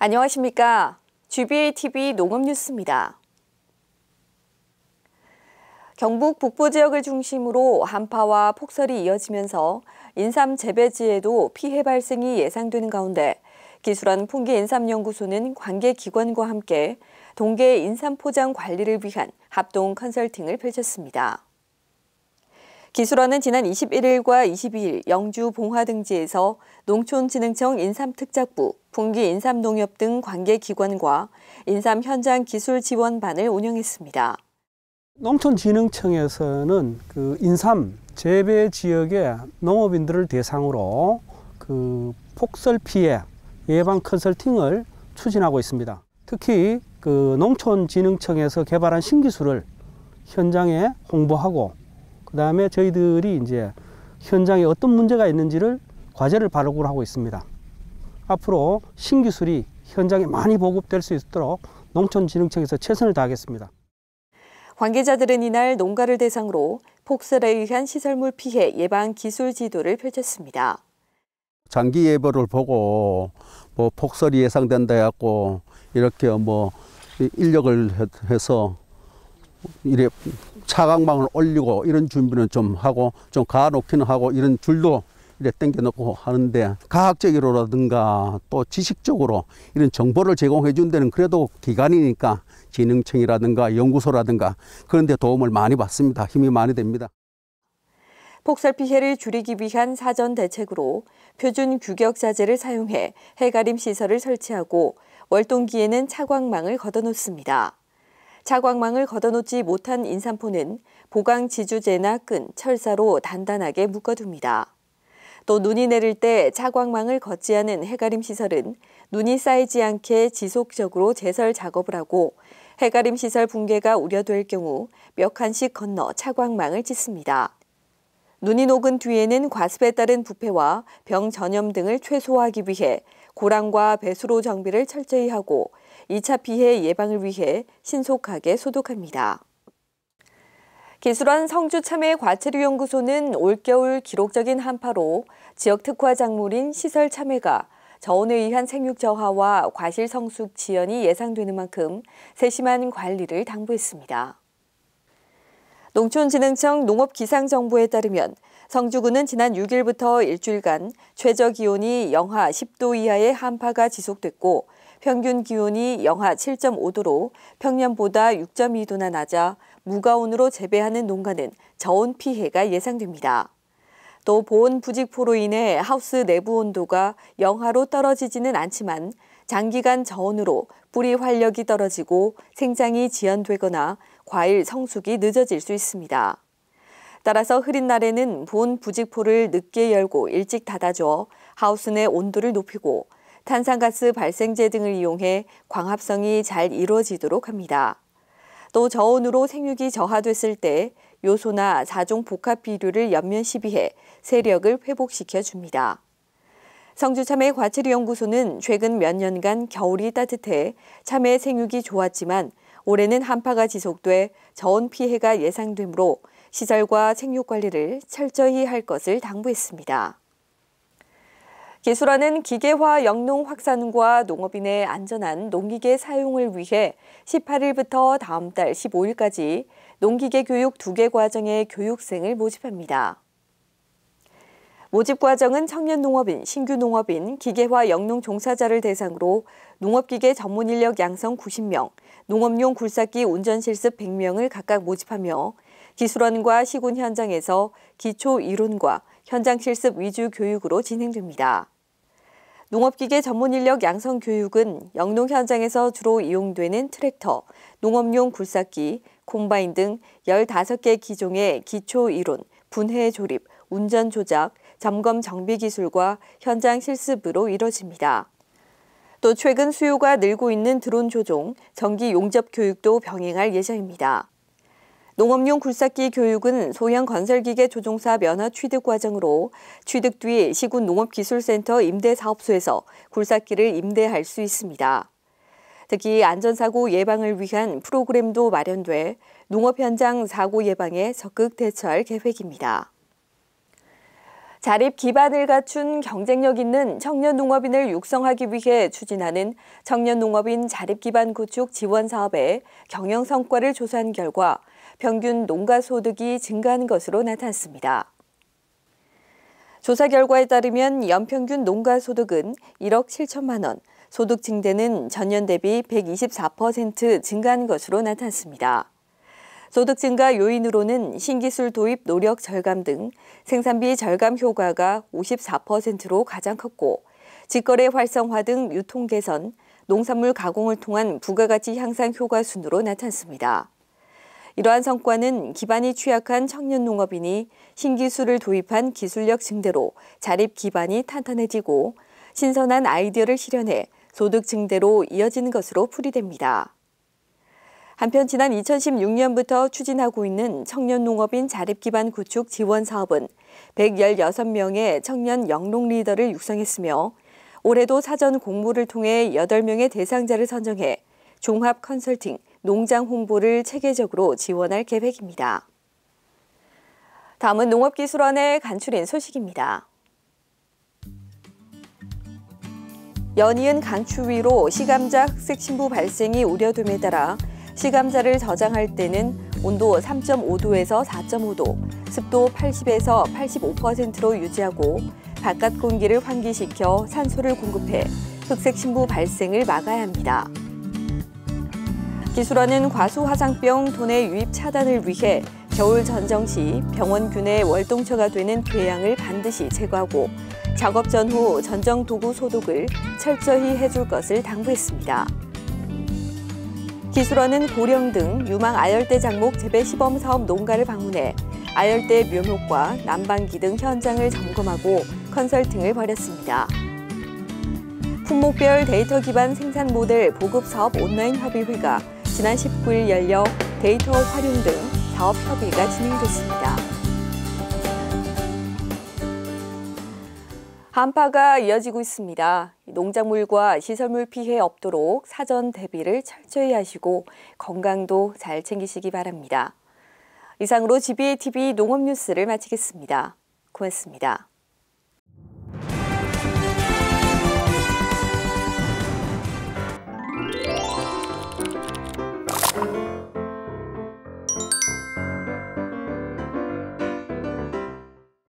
안녕하십니까. GBA TV 농업 뉴스입니다. 경북 북부 지역을 중심으로 한파와 폭설이 이어지면서 인삼 재배지에도 피해 발생이 예상되는 가운데 기술원 풍기인삼연구소는 관계기관과 함께 동계 인삼 포장 관리를 위한 합동 컨설팅을 펼쳤습니다. 기술원은 지난 21일과 22일 영주 봉화 등지에서 농촌진흥청 인삼특작부, 분기 인삼농협 등 관계기관과 인삼 현장 기술 지원반을 운영했습니다. 농촌진흥청에서는 그 인삼 재배 지역의 농업인들을 대상으로 그 폭설 피해 예방 컨설팅을 추진하고 있습니다. 특히 그 농촌진흥청에서 개발한 신기술을 현장에 홍보하고 그 다음에 저희들이 이제 현장에 어떤 문제가 있는지를 과제를 발굴 하고 있습니다. 앞으로 신기술이 현장에 많이 보급될 수 있도록 농촌진흥청에서 최선을 다하겠습니다. 관계자들은 이날 농가를 대상으로 폭설에 의한 시설물 피해 예방 기술 지도를 펼쳤습니다. 장기 예보를 보고 뭐 폭설이 예상된다 해갖고 이렇게 뭐 인력을 해서 이래 차광망을 올리고 이런 준비는 좀 하고 좀 가놓기는 하고 이런 줄도 이래 당겨 놓고 하는데 과학적으로라든가 또 지식적으로 이런 정보를 제공해 준 데는 그래도 기관이니까 진흥청이라든가 연구소라든가 그런 데 도움을 많이 받습니다. 힘이 많이 됩니다. 폭설 피해를 줄이기 위한 사전 대책으로 표준 규격자재를 사용해 해가림 시설을 설치하고 월동기에는 차광망을 걷어놓습니다. 차광망을 걷어놓지 못한 인삼포는 보강 지주제나 끈, 철사로 단단하게 묶어둡니다. 또 눈이 내릴 때 차광망을 걷지 않은 해가림 시설은 눈이 쌓이지 않게 지속적으로 제설 작업을 하고 해가림 시설 붕괴가 우려될 경우 몇 칸씩 건너 차광망을 짓습니다. 눈이 녹은 뒤에는 과습에 따른 부패와 병 전염 등을 최소화하기 위해 고랑과 배수로 정비를 철저히 하고 2차 피해 예방을 위해 신속하게 소독합니다. 기술원 성주참외과체류연구소는 올겨울 기록적인 한파로 지역 특화 작물인 시설 참외가 저온에 의한 생육 저하와 과실 성숙 지연이 예상되는 만큼 세심한 관리를 당부했습니다. 농촌진흥청 농업기상정보에 따르면 성주군은 지난 6일부터 일주일간 최저 기온이 영하 10도 이하의 한파가 지속됐고 평균 기온이 영하 7.5도로 평년보다 6.2도나 낮아 무가온으로 재배하는 농가는 저온 피해가 예상됩니다. 또 보온 부직포로 인해 하우스 내부 온도가 영하로 떨어지지는 않지만 장기간 저온으로 뿌리 활력이 떨어지고 생장이 지연되거나 과일 성숙이 늦어질 수 있습니다. 따라서 흐린 날에는 본 부직포를 늦게 열고 일찍 닫아줘 하우스 내 온도를 높이고 탄산가스 발생제 등을 이용해 광합성이 잘 이루어지도록 합니다. 또 저온으로 생육이 저하됐을 때 요소나 4종 복합 비료를 연면 시비해 세력을 회복시켜 줍니다. 성주참외 과체류연구소는 최근 몇 년간 겨울이 따뜻해 참외 생육이 좋았지만 올해는 한파가 지속돼 저온 피해가 예상되므로 시설과 생육 관리를 철저히 할 것을 당부했습니다. 기술화는 기계화 영농 확산과 농업인의 안전한 농기계 사용을 위해 18일부터 다음 달 15일까지 농기계 교육 2개 과정의 교육생을 모집합니다. 모집 과정은 청년 농업인, 신규 농업인, 기계화 영농 종사자를 대상으로 농업기계 전문 인력 양성 90명, 농업용 굴삭기 운전 실습 100명을 각각 모집하며 기술원과 시군 현장에서 기초 이론과 현장 실습 위주 교육으로 진행됩니다. 농업기계 전문 인력 양성 교육은 영농 현장에서 주로 이용되는 트랙터, 농업용 굴삭기, 콤바인 등 15개 기종의 기초 이론, 분해 조립, 운전 조작, 점검 정비 기술과 현장 실습으로 이뤄집니다. 또 최근 수요가 늘고 있는 드론 조종, 전기 용접 교육도 병행할 예정입니다. 농업용 굴삭기 교육은 소형 건설기계 조종사 면허 취득 과정으로 취득 뒤 시군 농업기술센터 임대사업소에서 굴삭기를 임대할 수 있습니다. 특히 안전사고 예방을 위한 프로그램도 마련돼 농업 현장 사고 예방에 적극 대처할 계획입니다. 자립 기반을 갖춘 경쟁력 있는 청년 농업인을 육성하기 위해 추진하는 청년 농업인 자립 기반 구축 지원 사업의 경영 성과를 조사한 결과 평균 농가 소득이 증가한 것으로 나타났습니다. 조사 결과에 따르면 연평균 농가 소득은 1억 7천만 원, 소득 증대는 전년 대비 124% 증가한 것으로 나타났습니다. 소득 증가 요인으로는 신기술 도입 노력 절감 등 생산비 절감 효과가 54%로 가장 컸고 직거래 활성화 등 유통 개선, 농산물 가공을 통한 부가가치 향상 효과 순으로 나타났습니다. 이러한 성과는 기반이 취약한 청년 농업인이 신기술을 도입한 기술력 증대로 자립 기반이 탄탄해지고 신선한 아이디어를 실현해 소득 증대로 이어지는 것으로 풀이됩니다. 한편 지난 2016년부터 추진하고 있는 청년 농업인 자립 기반 구축 지원 사업은 116명의 청년 영농 리더를 육성했으며 올해도 사전 공모를 통해 8명의 대상자를 선정해 종합 컨설팅, 농장 홍보를 체계적으로 지원할 계획입니다. 다음은 농업기술원의 간추린 소식입니다. 연이은 강추위로 시감자 흑색 신부 발생이 우려됨에 따라 시감자를 저장할 때는 온도 3.5도에서 4.5도, 습도 80에서 85%로 유지하고 바깥 공기를 환기시켜 산소를 공급해 흑색 신부 발생을 막아야 합니다. 기술원은 과수화상병 도내 유입 차단을 위해 겨울 전정 시 병원 균의 월동처가 되는 궤양을 반드시 제거하고 작업 전후 전정 도구 소독을 철저히 해줄 것을 당부했습니다. 기술원은 고령 등 유망 아열대 장목 재배 시범 사업 농가를 방문해 아열대 묘목과 난방기 등 현장을 점검하고 컨설팅을 벌였습니다. 품목별 데이터 기반 생산 모델 보급 사업 온라인 협의회가 지난 19일 열려 데이터 활용 등 사업 협의가 진행됐습니다. 한파가 이어지고 있습니다. 농작물과 시설물 피해 없도록 사전 대비를 철저히 하시고 건강도 잘 챙기시기 바랍니다. 이상으로 GBATV 농업뉴스를 마치겠습니다. 고맙습니다.